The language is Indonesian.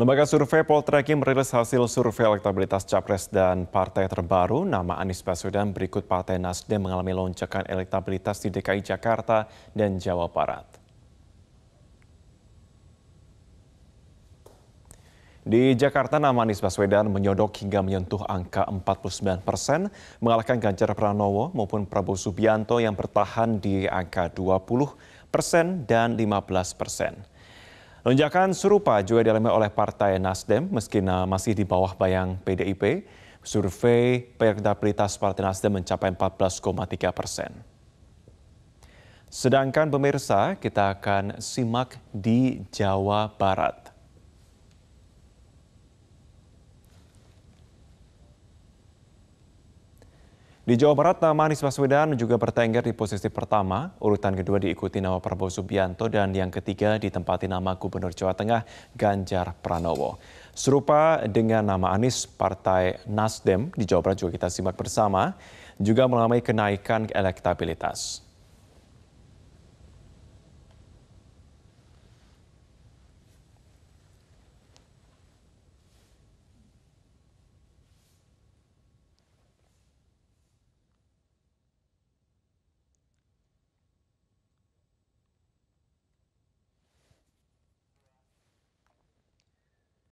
Lembaga Survei Poltreking merilis hasil survei elektabilitas Capres dan partai terbaru. Nama Anies Baswedan berikut Partai Nasdem mengalami lonjakan elektabilitas di DKI Jakarta dan Jawa Barat. Di Jakarta, nama Anies Baswedan menyodok hingga menyentuh angka 49 persen, mengalahkan Ganjar Pranowo maupun Prabowo Subianto yang bertahan di angka 20 persen dan 15 persen. Lonjakan serupa juga dialami oleh Partai Nasdem meski masih di bawah bayang PDIP. Survei elektabilitas Partai Nasdem mencapai 14,3 persen. Sedangkan pemirsa, kita akan simak di Jawa Barat. Di Jawa Barat, nama Anies Baswedan juga bertengger di posisi pertama. Urutan kedua diikuti nama Prabowo Subianto dan yang ketiga ditempati nama Gubernur Jawa Tengah Ganjar Pranowo. Serupa dengan nama Anies, Partai Nasdem di Jawa Barat juga kita simak bersama, juga mengalami kenaikan elektabilitas.